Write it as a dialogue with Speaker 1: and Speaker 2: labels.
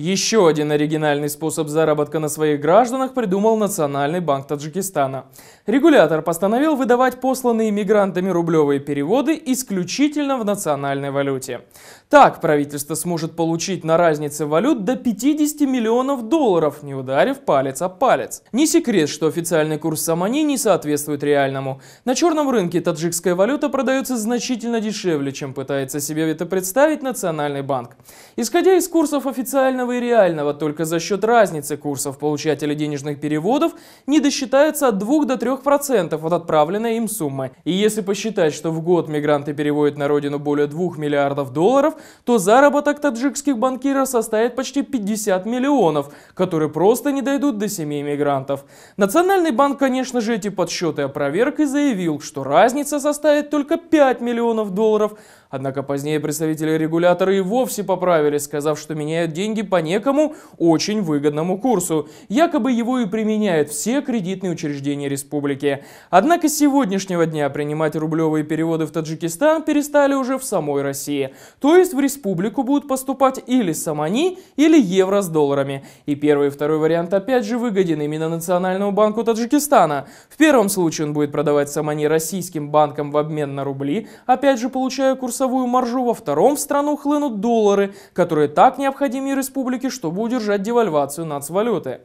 Speaker 1: Еще один оригинальный способ заработка на своих гражданах придумал Национальный банк Таджикистана. Регулятор постановил выдавать посланные мигрантами рублевые переводы исключительно в национальной валюте. Так правительство сможет получить на разнице валют до 50 миллионов долларов, не ударив палец о палец. Не секрет, что официальный курс Самани не соответствует реальному. На черном рынке таджикская валюта продается значительно дешевле, чем пытается себе это представить Национальный банк. Исходя из курсов официального реального и реального только за счет разницы курсов получателя денежных переводов не досчитается от 2 до 3% от отправленной им суммы. И если посчитать, что в год мигранты переводят на родину более 2 миллиардов долларов, то заработок таджикских банкиров составит почти 50 миллионов, которые просто не дойдут до семей мигрантов. Национальный банк, конечно же, эти подсчеты опроверг и заявил, что разница составит только 5 миллионов долларов. Однако позднее представители регулятора и вовсе поправили, сказав, что меняют деньги по по некому очень выгодному курсу. Якобы его и применяют все кредитные учреждения республики. Однако с сегодняшнего дня принимать рублевые переводы в Таджикистан перестали уже в самой России. То есть в республику будут поступать или самани, или евро с долларами. И первый и второй вариант опять же выгоден именно Национальному банку Таджикистана. В первом случае он будет продавать самани российским банкам в обмен на рубли, опять же получая курсовую маржу, во втором в страну хлынут доллары, которые так необходимы республике республики, чтобы удержать девальвацию нацвалюты.